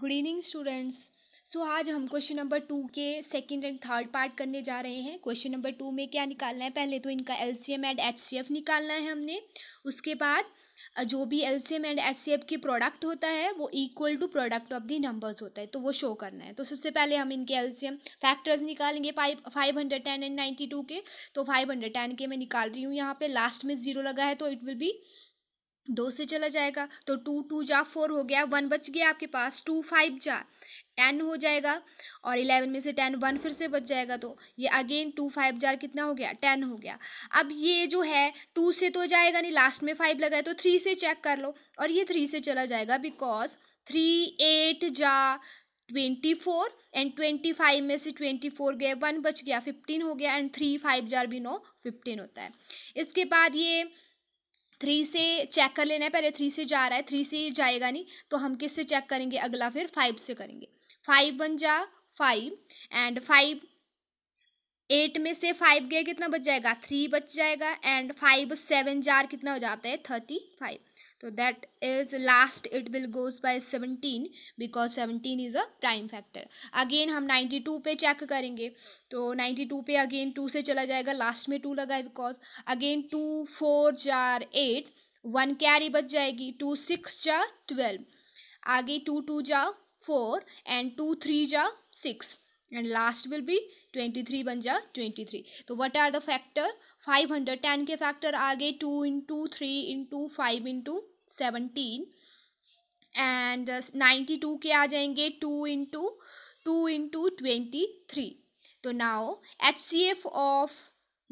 good evening students so आज हम question number two के सेकंड एंड थर्ड पार्ट करने जा रहे हैं क्वेश्चन नंबर टू में क्या निकालना है पहले तो इनका एलसीएम एंड एचसीएफ निकालना है हमने उसके बाद जो भी एलसीएम एंड एचसीएफ के प्रोडक्ट होता है वो equal to product of the numbers होता है तो वो शो करना है तो सबसे पहले हम इनके एम फैक्टर्स निकालेंगे five five hundred ten and ninety two के तो फाइव हंड्रेड टेन के मैं निकाल रही हूँ यहाँ पे लास्ट में ज़ीरो लगा है तो इट विल बी दो से चला जाएगा तो टू टू जा फोर हो गया वन बच गया आपके पास टू फाइव जा टेन हो जाएगा और इलेवन में से टेन वन फिर से बच जाएगा तो ये अगेन टू फाइव जार कितना हो गया टेन हो गया अब ये जो है टू से तो जाएगा नहीं लास्ट में फाइव लगा तो थ्री से चेक कर लो और ये थ्री से चला जाएगा बिकॉज थ्री एट जा twenty four and twenty five में से ट्वेंटी फोर गए वन बच गया फिफ्टीन हो गया एंड थ्री फाइव जार भी नो फिफ्टीन होता है इसके बाद ये थ्री से चेक कर लेना है पहले थ्री से जा रहा है थ्री से जाएगा नहीं तो हम किस से चेक करेंगे अगला फिर फाइव से करेंगे फाइव वन जा फाइव एंड फाइव एट में से फाइव गया कितना बच जाएगा थ्री बच जाएगा एंड फाइव सेवन जार कितना हो जाता है थर्टी फाइव तो that is last it will goes by seventeen because seventeen is a prime factor again हम नाइन्टी टू पे चेक करेंगे तो नाइन्टी टू पे अगेन टू से चला जाएगा लास्ट में टू लगा बिकॉज अगेन टू फोर जार एट वन कैरी बच जाएगी टू सिक्स जा ट्वेल्व आगे टू टू जा फोर एंड टू थ्री जा six and last will be twenty three बन जा ट्वेंटी थ्री तो what are the factor five hundred ten के फैक्टर आ गए two into three into five into seventeen and ninety two के आ जाएंगे two into two into twenty three तो now H C F of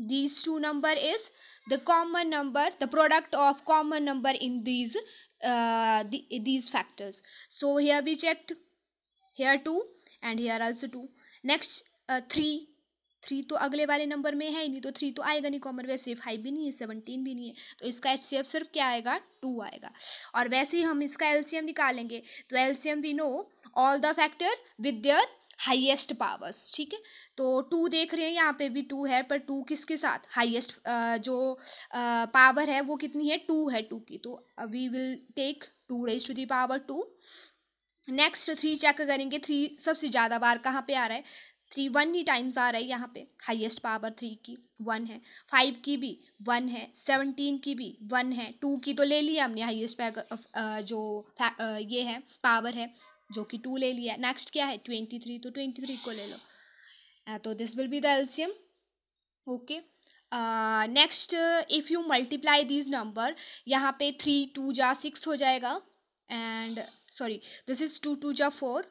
these two number is the common number the product of common number in these these factors so here be check here two and here also two next three three तो अगले वाले number में है ही नहीं तो three तो आएगा नहीं कॉमन वैसे फाइव भी नहीं है सेवनटीन भी नहीं है तो इसका एच सिर्फ क्या आएगा टू आएगा और वैसे ही हम इसका एलसीएम निकालेंगे तो LCM we know all the factor with their highest powers ठीक है तो टू देख रहे हैं यहाँ पे भी टू है पर टू किसके साथ हाइएस्ट जो पावर है वो कितनी है टू है टू की तो we will take two raise to the power two next three check करेंगे थ्री सबसे ज़्यादा बार कहाँ पे आ रहा है थ्री वन ही टाइम्स आ रहा है यहाँ पे हाईएस्ट पावर थ्री की वन है फाइव की भी वन है सेवनटीन की भी वन है टू की तो ले लिया हमने हाईएस्ट uh, जो uh, ये है पावर है जो कि टू ले लिया नेक्स्ट क्या है ट्वेंटी थ्री तो ट्वेंटी थ्री को ले लो uh, तो this will be the LCM okay next if you multiply these number यहाँ पे थ्री टू जा सिक्स हो जाएगा and sorry this is two two जा फोर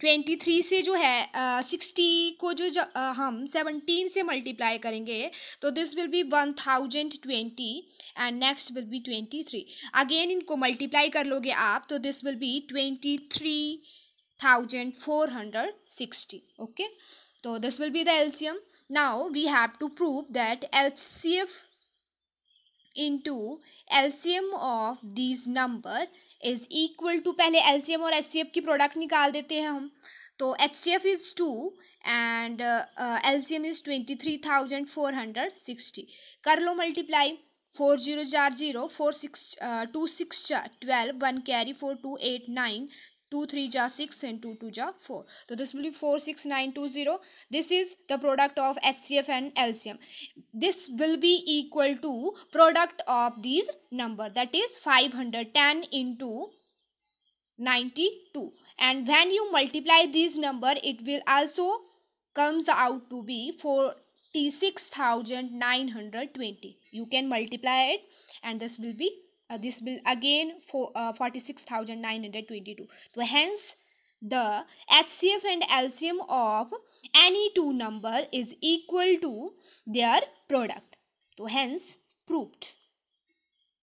ट्वेंटी थ्री से जो है सिक्सटी uh, को जो, जो uh, हम सेवनटीन से मल्टीप्लाई करेंगे तो this will be one thousand twenty and next will be twenty three again इनको मल्टीप्लाई कर लोगे आप तो this will be twenty three thousand four hundred sixty okay तो this will be the we have to prove that L C F into LCM of this number is equal to पहले L और H की product निकाल देते हैं हम तो H C F is to and L C M is twenty three thousand four hundred sixty कर लो मल्टीप्लाई फोर जीरो चार zero four six two six चार twelve one carry four two eight nine 2 3 ja 6 and 2 2 ja 4 so this will be 46920 this is the product of HCF and LCM this will be equal to product of these number that is 510 into 92 and when you multiply these number it will also comes out to be 46920 you can multiply it and this will be uh, this will again for uh, 46922 so hence the HCF and LCM of any two number is equal to their product so hence proved